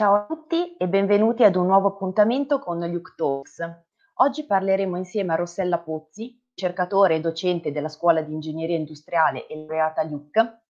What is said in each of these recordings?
Ciao a tutti e benvenuti ad un nuovo appuntamento con Luke Talks. Oggi parleremo insieme a Rossella Pozzi, ricercatore e docente della Scuola di Ingegneria Industriale e laureata Luke,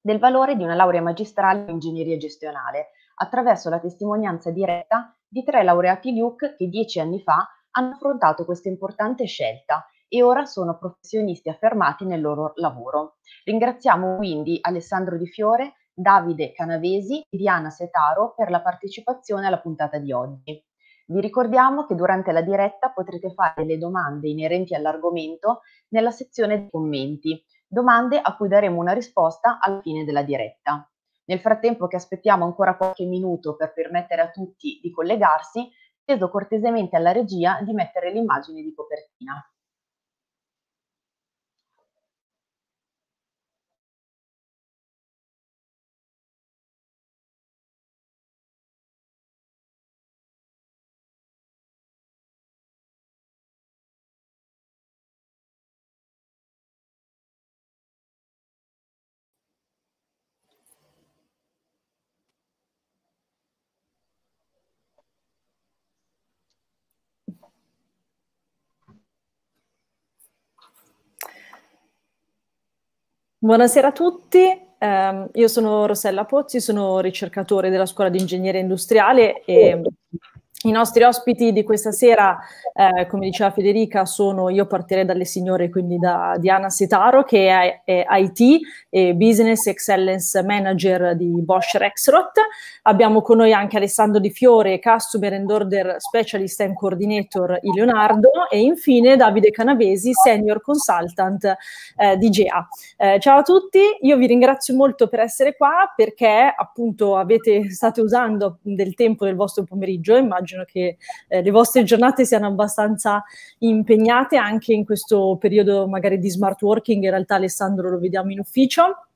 del valore di una laurea magistrale in ingegneria gestionale, attraverso la testimonianza diretta di tre laureati Luke che dieci anni fa hanno affrontato questa importante scelta e ora sono professionisti affermati nel loro lavoro. Ringraziamo quindi Alessandro Di Fiore, Davide Canavesi e Diana Setaro per la partecipazione alla puntata di oggi. Vi ricordiamo che durante la diretta potrete fare le domande inerenti all'argomento nella sezione dei commenti, domande a cui daremo una risposta alla fine della diretta. Nel frattempo che aspettiamo ancora qualche minuto per permettere a tutti di collegarsi, chiedo cortesemente alla regia di mettere l'immagine di copertina. Buonasera a tutti, eh, io sono Rossella Pozzi, sono ricercatore della Scuola di Ingegneria Industriale e oh. I nostri ospiti di questa sera, eh, come diceva Federica, sono io partirei dalle signore, quindi da Diana Setaro, che è, è IT e Business Excellence Manager di Bosch Rexroth. Abbiamo con noi anche Alessandro Di Fiore, Customer and Order Specialist and Coordinator di Leonardo e infine Davide Canavesi, Senior Consultant eh, di GEA. Eh, ciao a tutti, io vi ringrazio molto per essere qua perché appunto avete, state usando del tempo del vostro pomeriggio, immagino immagino che eh, le vostre giornate siano abbastanza impegnate anche in questo periodo magari di smart working, in realtà Alessandro lo vediamo in ufficio.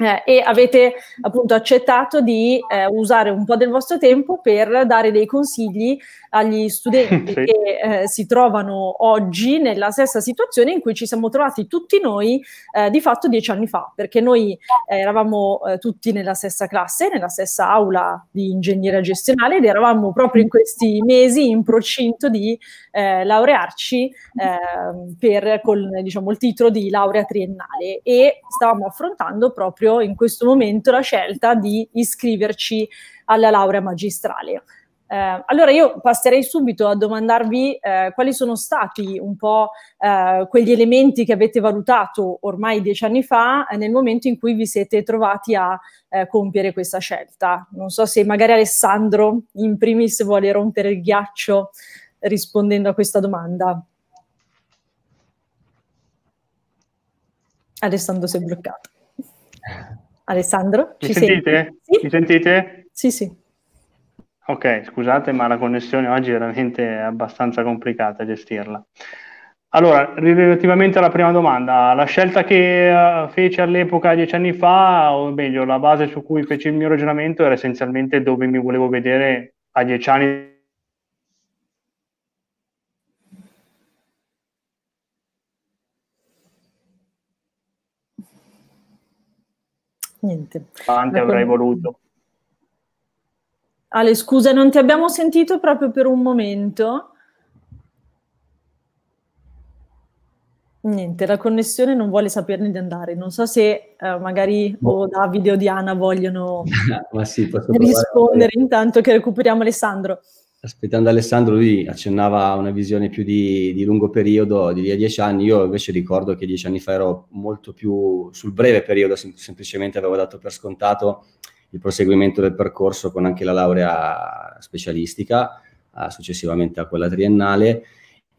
Eh, e avete appunto accettato di eh, usare un po' del vostro tempo per dare dei consigli agli studenti sì. che eh, si trovano oggi nella stessa situazione in cui ci siamo trovati tutti noi eh, di fatto dieci anni fa, perché noi eravamo eh, tutti nella stessa classe, nella stessa aula di ingegneria gestionale ed eravamo proprio in questi mesi in procinto di eh, laurearci ehm, per, con diciamo, il titolo di laurea triennale e stavamo affrontando proprio proprio in questo momento la scelta di iscriverci alla laurea magistrale. Eh, allora io passerei subito a domandarvi eh, quali sono stati un po' eh, quegli elementi che avete valutato ormai dieci anni fa eh, nel momento in cui vi siete trovati a eh, compiere questa scelta. Non so se magari Alessandro in primis vuole rompere il ghiaccio rispondendo a questa domanda. Alessandro si è bloccato. Alessandro, ci sentite? Sì? Mi sentite? Sì, sì. Ok, scusate, ma la connessione oggi è veramente abbastanza complicata gestirla. Allora, relativamente alla prima domanda, la scelta che uh, feci all'epoca dieci anni fa, o meglio, la base su cui feci il mio ragionamento era essenzialmente dove mi volevo vedere a dieci anni niente. Quante avrei voluto. Ale, scusa, non ti abbiamo sentito proprio per un momento. Niente, la connessione non vuole saperne di andare. Non so se eh, magari boh. o Davide o Diana vogliono rispondere intanto che recuperiamo Alessandro aspettando Alessandro, lui accennava a una visione più di, di lungo periodo, di lì a dieci anni. Io invece ricordo che dieci anni fa ero molto più sul breve periodo, sem- semplicemente avevo dato per scontato il proseguimento del percorso con anche la laurea specialistica, eh, successivamente a quella triennale.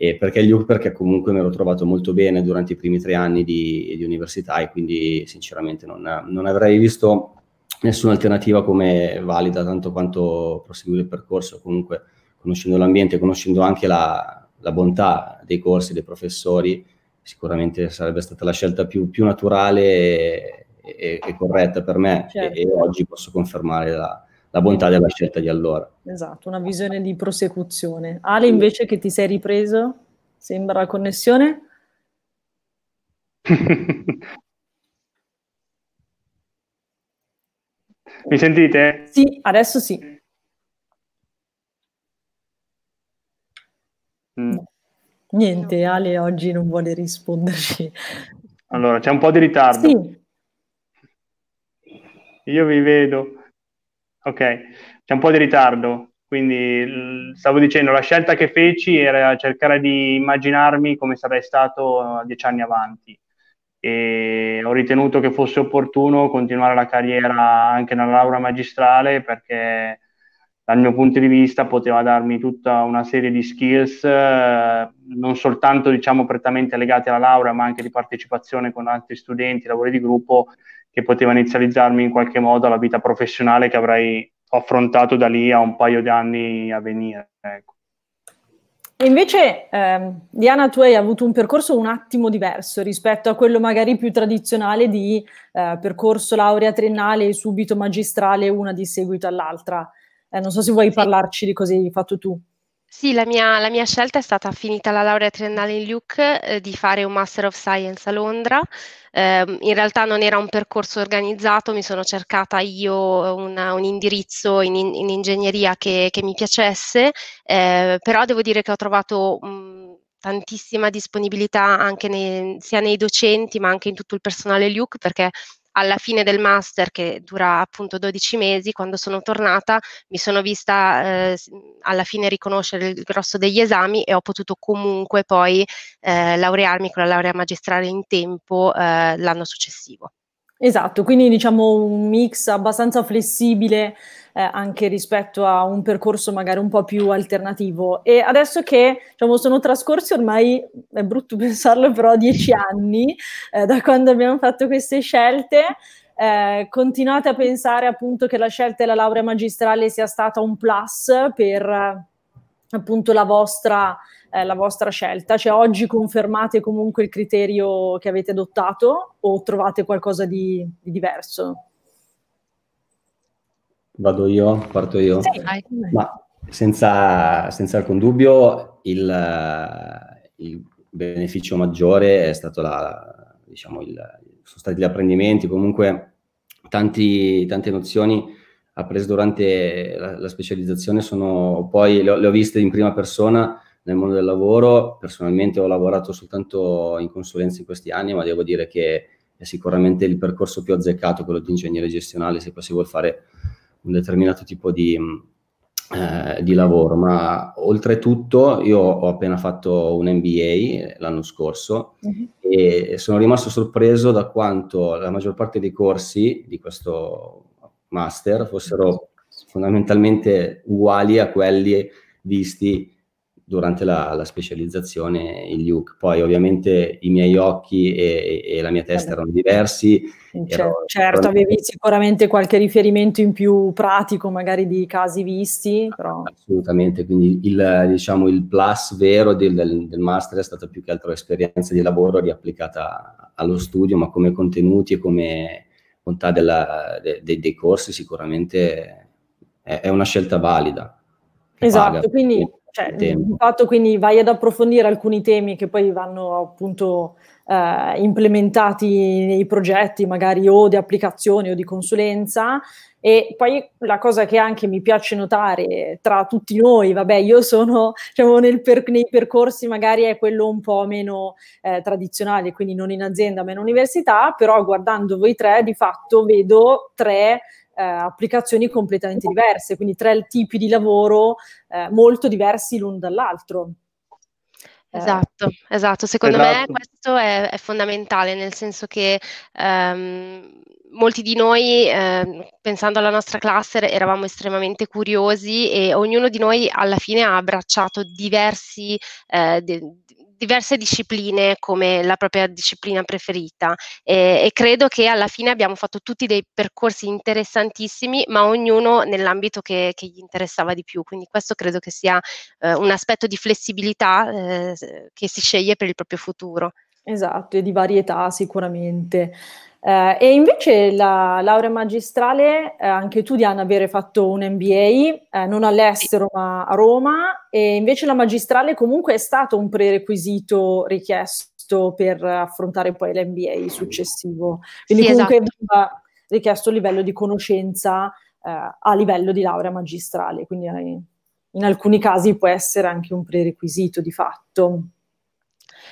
E perché gli Perché comunque mi ero trovato molto bene durante i primi tre anni di, di università e quindi sinceramente non, non avrei visto nessuna alternativa come valida, tanto quanto proseguire il percorso, comunque conoscendo l'ambiente, conoscendo anche la, la bontà dei corsi, dei professori, sicuramente sarebbe stata la scelta più, più naturale e, e, e, corretta per me certo. e, e, oggi posso confermare la, la bontà della scelta di allora. Esatto, una visione di prosecuzione. Ale invece che ti sei ripreso, sembra la connessione? Mi sentite? Sì, adesso sì. Mm. Niente, Ale oggi non vuole risponderci. Allora, c'è un po' di ritardo. Sì. Io vi vedo. Ok, c'è un po' di ritardo. Quindi stavo dicendo, la scelta che feci era cercare di immaginarmi come sarei stato eh, dieci anni avanti e ho ritenuto che fosse opportuno continuare la carriera anche nella laurea magistrale perché dal mio punto di vista poteva darmi tutta una serie di skills eh, non soltanto diciamo prettamente legati alla laurea ma anche di partecipazione con altri studenti, lavori di gruppo che poteva inizializzarmi in qualche modo alla vita professionale che avrei affrontato da lì a un paio di anni a venire. Ecco. E invece, ehm, Diana, tu hai avuto un percorso un attimo diverso rispetto a quello magari più tradizionale di eh, percorso laurea triennale e subito magistrale, una di seguito all'altra. Eh, non so se vuoi parlarci di cosa hai fatto tu. Sì, la mia, la mia, scelta è stata finita la laurea triennale in LUC eh, di fare un Master of Science a Londra eh, in realtà non era un percorso organizzato, mi sono cercata io una, un indirizzo in, in ingegneria che, che, mi piacesse, eh, però devo dire che ho trovato... Mh, mm, tantissima disponibilità anche nei, sia nei docenti ma anche in tutto il personale Luke perché alla fine del master, che dura appunto 12 mesi, quando sono tornata mi sono vista eh, alla fine riconoscere il grosso degli esami e ho potuto comunque poi eh, laurearmi con la laurea magistrale in tempo eh, l'anno successivo. Esatto, quindi diciamo un mix abbastanza flessibile eh, anche rispetto a un percorso magari un po' più alternativo. E adesso che diciamo, sono trascorsi ormai, è brutto pensarlo, però dieci anni eh, da quando abbiamo fatto queste scelte, eh, continuate a pensare appunto che la scelta della laurea magistrale sia stata un plus per eh, appunto la vostra, eh, la vostra scelta? Cioè oggi confermate comunque il criterio che avete adottato o trovate qualcosa di, di diverso? Vado io, parto io. Sì, Ma senza, senza, alcun dubbio il, eh, il, beneficio maggiore è stato la, diciamo, il, sono stati gli apprendimenti, comunque tanti, tante nozioni apprese durante la, la specializzazione sono poi, le ho, le ho viste in prima persona, nel mondo del lavoro. Personalmente ho lavorato soltanto in consulenza in questi anni, ma devo dire che è sicuramente il percorso più azzeccato, quello di ingegnere gestionale, se poi si vuole fare un determinato tipo di, eh, di lavoro, ma oltretutto io ho appena fatto un MBA l'anno scorso uh-huh. e sono rimasto sorpreso da quanto la maggior parte dei corsi di questo master fossero fondamentalmente uguali a quelli visti durante la, la specializzazione in Luke. Poi ovviamente i miei occhi e, e la mia testa erano diversi. Certo, ero, certo ero... avevi sicuramente qualche riferimento in più pratico, magari di casi visti. Ah, però... Assolutamente, quindi il, diciamo, il plus vero del, del, del, master è stata più che altro l'esperienza di lavoro riapplicata allo studio, ma come contenuti e come bontà de, de, dei corsi sicuramente è, è una scelta valida. Esatto, paga, quindi cioè, di fatto quindi vai ad approfondire alcuni temi che poi vanno appunto eh, implementati nei progetti, magari o di applicazione o di consulenza. E poi la cosa che anche mi piace notare tra tutti noi, vabbè, io sono diciamo, per, nei percorsi magari è quello un po' meno eh, tradizionale, quindi non in azienda ma in università, però guardando voi tre di fatto vedo tre eh, applicazioni completamente diverse, quindi tre tipi di lavoro eh, molto diversi l'uno dall'altro. Eh, esatto, esatto. Secondo esatto. me questo è, è, fondamentale, nel senso che ehm, molti di noi, eh, pensando alla nostra classe, er-, eravamo estremamente curiosi e ognuno di noi alla fine ha abbracciato diversi, eh, de- diverse discipline come la propria disciplina preferita eh, e credo che alla fine abbiamo fatto tutti dei percorsi interessantissimi, ma ognuno nell'ambito che, che gli interessava di più. Quindi questo credo che sia eh, un aspetto di flessibilità eh, che si sceglie per il proprio futuro. Esatto, e di varietà sicuramente. Eh, e invece la laurea magistrale, eh, anche tu Diana, avere fatto un MBA, eh, non all'estero ma a Roma, e invece la magistrale comunque è stato un prerequisito richiesto per affrontare poi l'MBA successivo. Quindi sì, esatto. comunque veniva esatto. richiesto un livello di conoscenza eh, a livello di laurea magistrale, quindi eh, in alcuni casi può essere anche un prerequisito di fatto.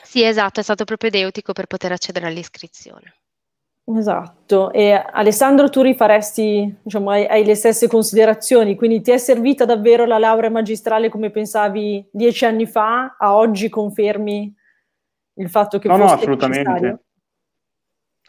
Sì, esatto, è stato propedeutico per poter accedere all'iscrizione. Esatto, e Alessandro tu rifaresti, diciamo, hai, hai, le stesse considerazioni, quindi ti è servita davvero la laurea magistrale come pensavi dieci anni fa, a oggi confermi il fatto che... No, no, assolutamente. Necessario?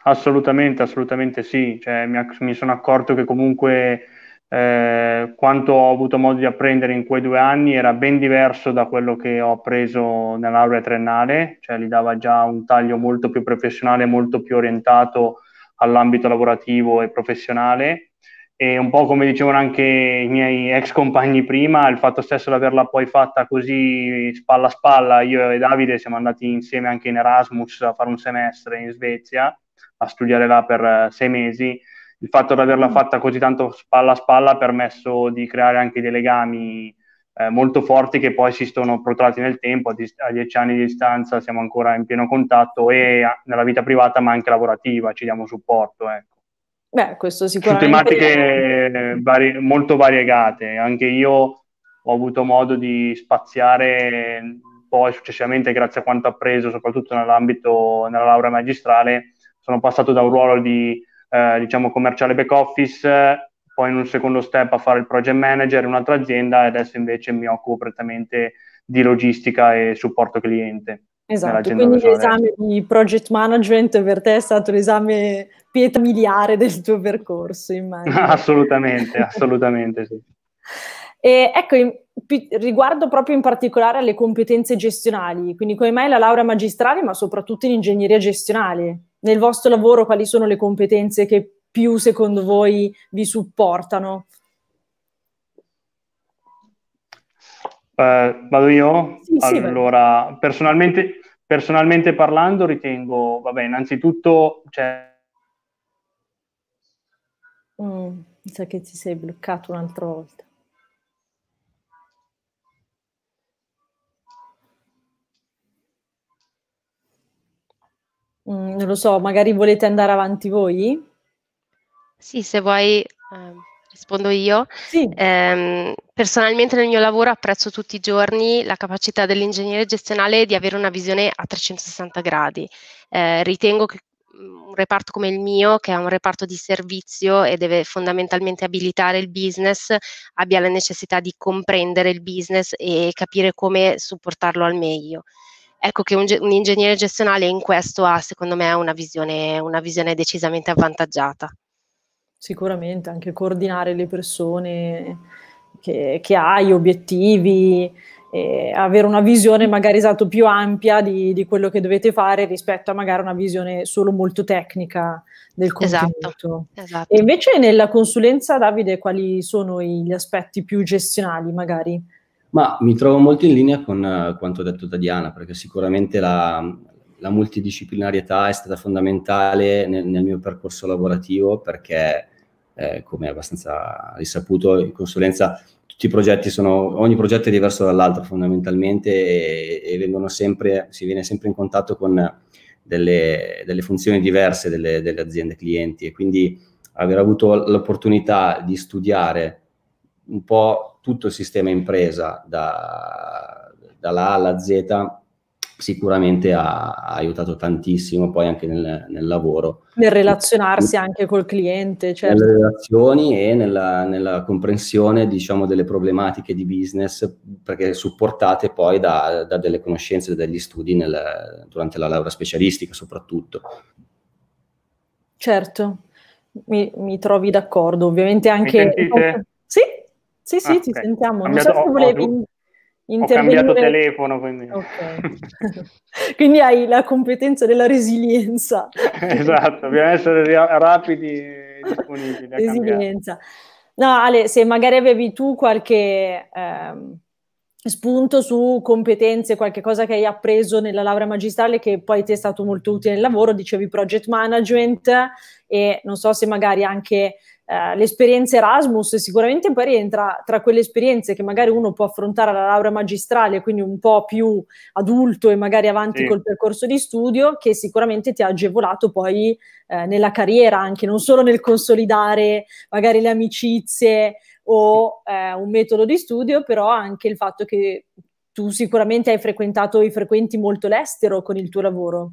Assolutamente, assolutamente sì, cioè, mi, mi, sono accorto che comunque eh, quanto ho avuto modo di apprendere in quei due anni era ben diverso da quello che ho appreso nella laurea triennale, cioè gli dava già un taglio molto più professionale, molto più orientato all'ambito lavorativo e professionale e un po' come dicevano anche i miei ex compagni prima, il fatto stesso di averla poi fatta così spalla a spalla, io e Davide siamo andati insieme anche in Erasmus a fare un semestre in Svezia, a studiare là per eh, sei mesi, il fatto di averla mm. fatta così tanto spalla a spalla ha permesso di creare anche dei legami eh, molto forti che poi si sono protratti nel tempo, a, dist- a, dieci anni di distanza siamo ancora in pieno contatto e a- nella vita privata ma anche lavorativa ci diamo supporto. Ecco. Beh, questo sicuramente. Su tematiche vari- molto variegate, anche io ho avuto modo di spaziare poi successivamente grazie a quanto appreso soprattutto nell'ambito della laurea magistrale sono passato da un ruolo di eh, diciamo commerciale back office poi in un secondo step a fare il project manager in un'altra azienda e adesso invece mi occupo prettamente di logistica e supporto cliente. Esatto, quindi l'esame di project management per te è stato l'esame pietra miliare del tuo percorso, immagino. assolutamente, assolutamente sì. E ecco, in, pi, riguardo proprio in particolare alle competenze gestionali, quindi come mai la laurea magistrale, ma soprattutto in ingegneria gestionale? Nel vostro lavoro quali sono le competenze che più secondo voi vi supportano? Eh, vado io? Sì, allora, sì, personalmente, personalmente, parlando ritengo, vabbè, innanzitutto... Cioè... Mm, mi sa che ti sei bloccato un'altra volta. Mm, non lo so, magari volete andare avanti voi? Sì, se vuoi ehm, rispondo io. Sì. Eh, personalmente nel mio lavoro apprezzo tutti i giorni la capacità dell'ingegnere gestionale di avere una visione a 360 gradi. Eh, ritengo che mm, un reparto come il mio, che è un reparto di servizio e deve fondamentalmente abilitare il business, abbia la necessità di comprendere il business e capire come supportarlo al meglio. Ecco che un, un ingegnere gestionale in questo ha, secondo me, una visione, una visione decisamente avvantaggiata. Sicuramente, anche coordinare le persone che, che hai, obiettivi, avere una visione magari esatto più ampia di, di, quello che dovete fare rispetto a magari una visione solo molto tecnica del esatto, contenuto. Esatto, esatto. E invece nella consulenza, Davide, quali sono gli aspetti più gestionali magari? Ma mi trovo molto in linea con eh, quanto detto da Diana, perché sicuramente la, la multidisciplinarietà è stata fondamentale nel, nel mio percorso lavorativo perché eh, come è abbastanza risaputo in consulenza, tutti i progetti sono, ogni progetto è diverso dall'altro fondamentalmente e, e sempre, si viene sempre in contatto con delle, delle funzioni diverse delle, delle, aziende clienti e quindi aver avuto l'opportunità di studiare un po' tutto il sistema impresa da, dalla A alla Z sicuramente ha, ha, aiutato tantissimo poi anche nel, nel lavoro. Nel relazionarsi nel, anche col cliente, certo. Nelle relazioni e nella, nella, comprensione, diciamo, delle problematiche di business, perché supportate poi da, da delle conoscenze, e dagli studi nel, durante la laurea specialistica soprattutto. Certo, mi, mi trovi d'accordo. Ovviamente anche... Sì, sì, sì, ah, ti okay. sentiamo. Non so se volevi intervenire... Ho cambiato telefono, quindi... Okay. quindi hai la competenza della resilienza. esatto, dobbiamo essere rapidi e disponibili. Resilienza. Cambiare. No, Ale, se magari avevi tu qualche... Ehm spunto su competenze, qualche cosa che hai appreso nella laurea magistrale che poi ti è stato molto utile nel lavoro, dicevi project management e non so se magari anche eh, l'esperienza Erasmus sicuramente poi rientra tra quelle esperienze che magari uno può affrontare alla laurea magistrale, quindi un po' più adulto e magari avanti sì. col percorso di studio, che sicuramente ti ha agevolato poi eh, nella carriera, anche non solo nel consolidare magari le amicizie o eh, un metodo di studio, però anche il fatto che tu sicuramente hai frequentato i frequenti molto l'estero con il tuo lavoro.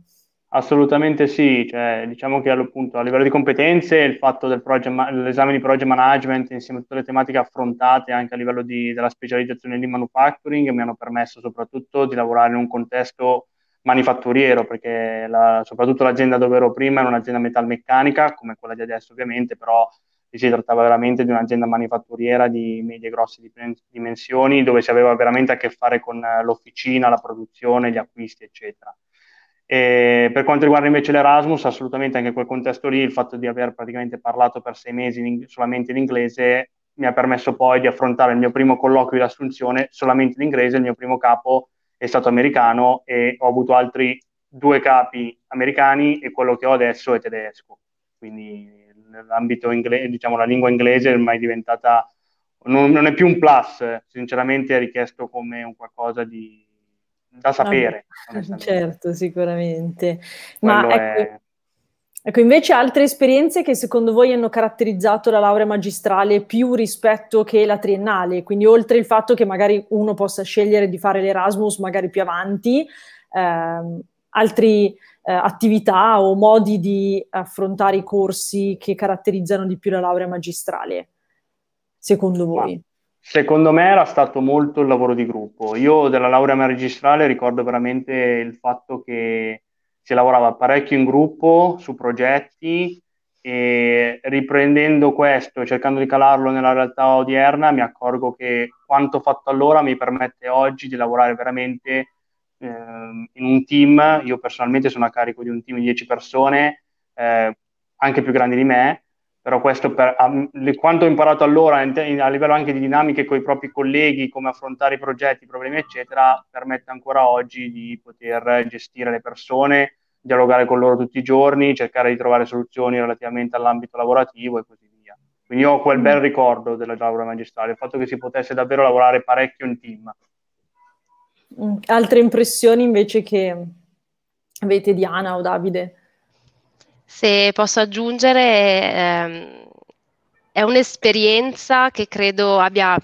Assolutamente sì, cioè, diciamo che appunto, a livello di competenze il fatto dell'esame di project management insieme a tutte le tematiche affrontate anche a livello di, della specializzazione di manufacturing mi hanno permesso soprattutto di lavorare in un contesto manifatturiero perché la, soprattutto l'azienda dove ero prima era un'azienda metalmeccanica come quella di adesso ovviamente però si trattava veramente di un'azienda manifatturiera di medie e grosse dimensioni dove si aveva veramente a che fare con eh, l'officina, la produzione, gli acquisti eccetera e per quanto riguarda invece l'Erasmus, assolutamente anche in quel contesto lì, il fatto di aver praticamente parlato per sei mesi in, solamente in inglese mi ha permesso poi di affrontare il mio primo colloquio di assunzione solamente in inglese, il mio primo capo è stato americano e ho avuto altri due capi americani e quello che ho adesso è tedesco. Quindi l'ambito inglese, diciamo la lingua inglese è ormai diventata, non, non è più un plus, sinceramente è richiesto come un qualcosa di da sapere. Ah, certo, sicuramente. Quello Ma ecco, è... ecco, invece altre esperienze che secondo voi hanno caratterizzato la laurea magistrale più rispetto che la triennale, quindi oltre il fatto che magari uno possa scegliere di fare l'Erasmus magari più avanti, ehm, altre eh, attività o modi di affrontare i corsi che caratterizzano di più la laurea magistrale, secondo voi? Secondo me era stato molto il lavoro di gruppo. Io della laurea magistrale ricordo veramente il fatto che si lavorava parecchio in gruppo su progetti e riprendendo questo e cercando di calarlo nella realtà odierna mi accorgo che quanto fatto allora mi permette oggi di lavorare veramente eh, in un team. Io personalmente sono a carico di un team di 10 persone, eh, anche più grandi di me, però questo per a, quanto ho imparato allora in, a livello anche di dinamiche con i propri colleghi, come affrontare i progetti, i problemi eccetera, permette ancora oggi di poter gestire le persone, dialogare con loro tutti i giorni, cercare di trovare soluzioni relativamente all'ambito lavorativo e così via. Quindi ho quel bel ricordo della laurea magistrale, il fatto che si potesse davvero lavorare parecchio in team. Mm, altre impressioni invece che avete Diana o Davide? Se posso aggiungere, ehm, è un'esperienza che credo abbia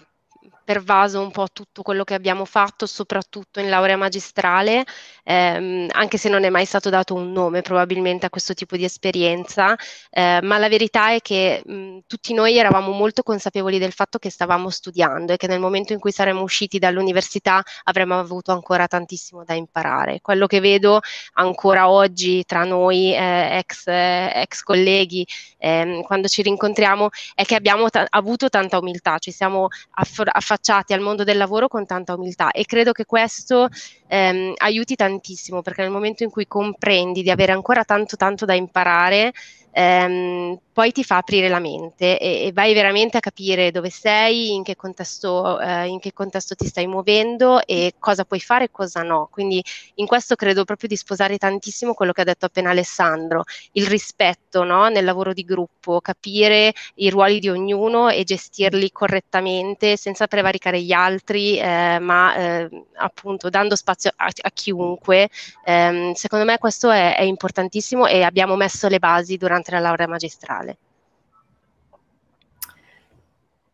pervaso un po' tutto quello che abbiamo fatto, soprattutto in laurea magistrale, ehm, anche se non è mai stato dato un nome probabilmente a questo tipo di esperienza, eh, ma la verità è che mh, mm, tutti noi eravamo molto consapevoli del fatto che stavamo studiando e che nel momento in cui saremmo usciti dall'università avremmo avuto ancora tantissimo da imparare. Quello che vedo ancora oggi tra noi eh, ex, eh, ex, colleghi, ehm, quando ci rincontriamo, è che abbiamo t- avuto tanta umiltà, ci siamo affrontati affacciati al mondo del lavoro con tanta umiltà e credo che questo ehm, aiuti tantissimo perché nel momento in cui comprendi di avere ancora tanto tanto da imparare ehm, poi ti fa aprire la mente e, e, vai veramente a capire dove sei, in che, contesto, eh, in che contesto ti stai muovendo e cosa puoi fare e cosa no. Quindi in questo credo proprio di sposare tantissimo quello che ha detto appena Alessandro, il rispetto no? nel lavoro di gruppo, capire i ruoli di ognuno e gestirli correttamente senza prevaricare gli altri, eh, ma eh, appunto dando spazio a, a chiunque. Ehm, secondo me questo è, è importantissimo e abbiamo messo le basi durante durante la laurea magistrale.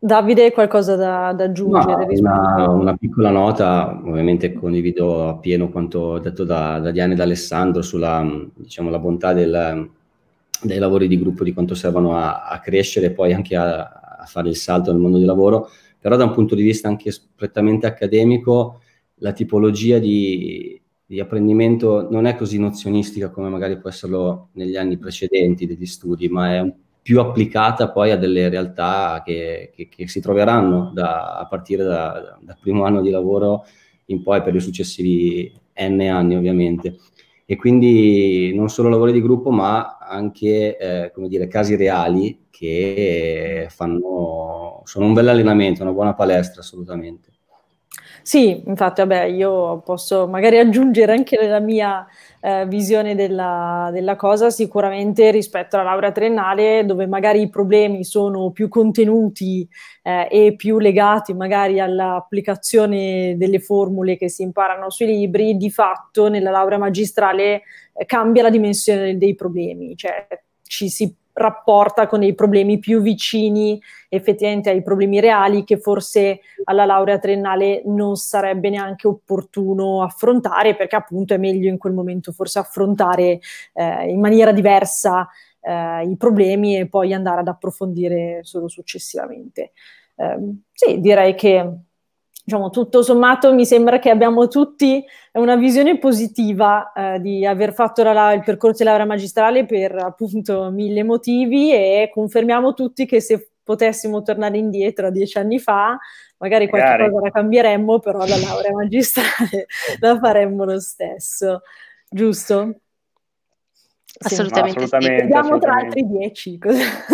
Davide, qualcosa da, da aggiungere? No, una, una, piccola nota, ovviamente condivido appieno quanto detto da, da Diana e da Alessandro sulla diciamo, la bontà del, dei lavori di gruppo, di quanto servono a, a crescere e poi anche a, a, fare il salto nel mondo del lavoro, però da un punto di vista anche prettamente accademico, la tipologia di, di apprendimento non è così nozionistica come magari può esserlo negli anni precedenti degli studi, ma è più applicata poi a delle realtà che, che, che si troveranno da, a partire dal primo anno di lavoro in poi per i successivi n anni ovviamente. E quindi non solo lavori di gruppo, ma anche eh, come dire, casi reali che fanno, sono un bel allenamento, una buona palestra assolutamente. Sì, infatti, vabbè, io posso magari aggiungere anche la mia eh, visione della, della, cosa, sicuramente rispetto alla laurea triennale, dove magari i problemi sono più contenuti eh, e più legati magari all'applicazione delle formule che si imparano sui libri, di fatto nella laurea magistrale eh, cambia la dimensione dei problemi, cioè ci si rapporta con dei problemi più vicini effettivamente ai problemi reali che forse alla laurea triennale non sarebbe neanche opportuno affrontare perché appunto è meglio in quel momento forse affrontare eh, in maniera diversa eh, i problemi e poi andare ad approfondire solo successivamente. Eh, sì, direi che diciamo, tutto sommato mi sembra che abbiamo tutti una visione positiva eh, di aver fatto la, il percorso di laurea magistrale per appunto mille motivi e confermiamo tutti che se potessimo tornare indietro a dieci anni fa, magari qualche magari. cosa la cambieremmo, però la laurea magistrale la faremmo lo stesso, giusto? Assolutamente. Sì. assolutamente Vediamo tra altri dieci cosa,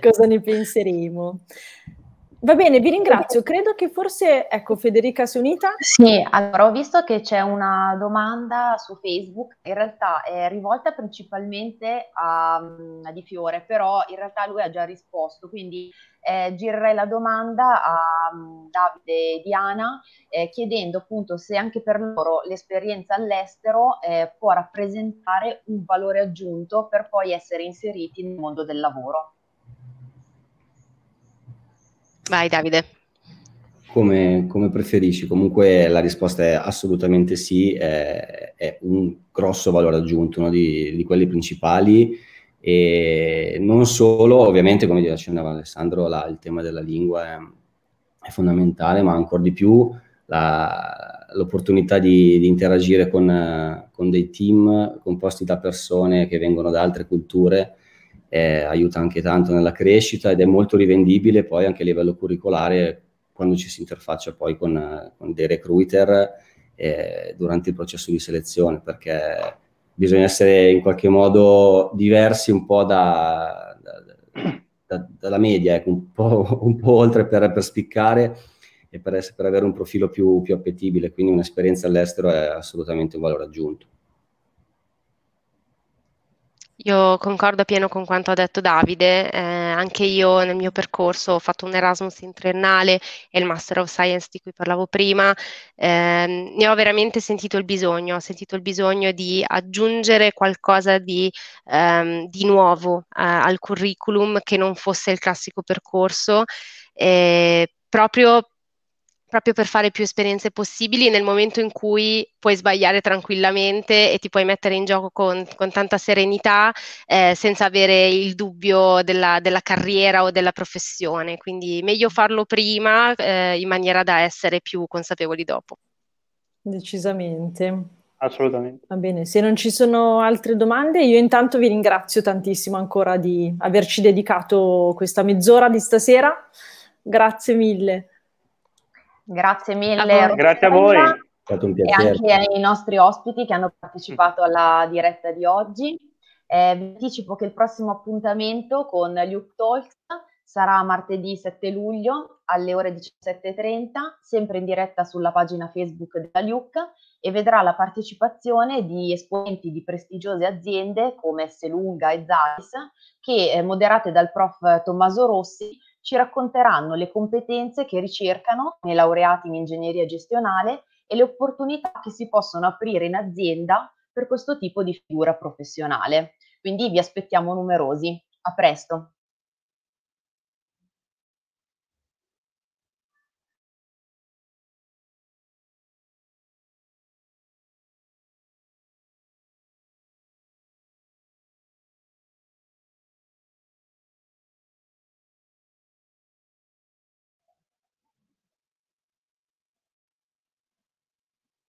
cosa ne penseremo. Va bene, vi ringrazio. Credo che forse, ecco, Federica si è unita. Sì, allora ho visto che c'è una domanda su Facebook, in realtà è rivolta principalmente a, mm, a Di Fiore, però in realtà lui ha già risposto, quindi eh, girerei la domanda a mm, Davide e Diana eh, chiedendo appunto se anche per loro l'esperienza all'estero eh, può rappresentare un valore aggiunto per poi essere inseriti nel mondo del lavoro. Vai Davide. Come, come, preferisci, comunque la risposta è assolutamente sì, è, è un grosso valore aggiunto, uno di, di, quelli principali e non solo, ovviamente come diceva Alessandro, la, il tema della lingua è, è, fondamentale, ma ancora di più la, l'opportunità di, di interagire con, con dei team composti da persone che vengono da altre culture eh, aiuta anche tanto nella crescita ed è molto rivendibile poi anche a livello curricolare quando ci si interfaccia poi con, con dei recruiter eh, durante il processo di selezione, perché bisogna essere in qualche modo diversi un po' da, da, da, dalla media, ecco, un, po', un, po', oltre per, per spiccare e per, essere, per, avere un profilo più, più appetibile, quindi un'esperienza all'estero è assolutamente un valore aggiunto. Io concordo pieno con quanto ha detto Davide, eh, anche io nel mio percorso ho fatto un Erasmus in triennale e il Master of Science di cui parlavo prima, eh, ne ho veramente sentito il bisogno, ho sentito il bisogno di aggiungere qualcosa di, ehm, di nuovo eh, al curriculum che non fosse il classico percorso, eh, proprio proprio per fare più esperienze possibili nel momento in cui puoi sbagliare tranquillamente e ti puoi mettere in gioco con, con tanta serenità eh, senza avere il dubbio della, della, carriera o della professione. Quindi meglio farlo prima eh, in maniera da essere più consapevoli dopo. Decisamente. Assolutamente. Va bene, se non ci sono altre domande, io intanto vi ringrazio tantissimo ancora di averci dedicato questa mezz'ora di stasera. Grazie mille. Grazie mille. Allora, grazie a voi. È stato un piacere. E anche ai nostri ospiti che hanno partecipato alla diretta di oggi. Eh, vi anticipo che il prossimo appuntamento con Luke Talks sarà martedì 7 luglio alle ore 17.30, sempre in diretta sulla pagina Facebook della Luke e vedrà la partecipazione di esponenti di prestigiose aziende come Selunga e Zalis, che eh, moderate dal prof Tommaso Rossi ci racconteranno le competenze che ricercano nei laureati in ingegneria gestionale e le opportunità che si possono aprire in azienda per questo tipo di figura professionale. Quindi vi aspettiamo numerosi. A presto!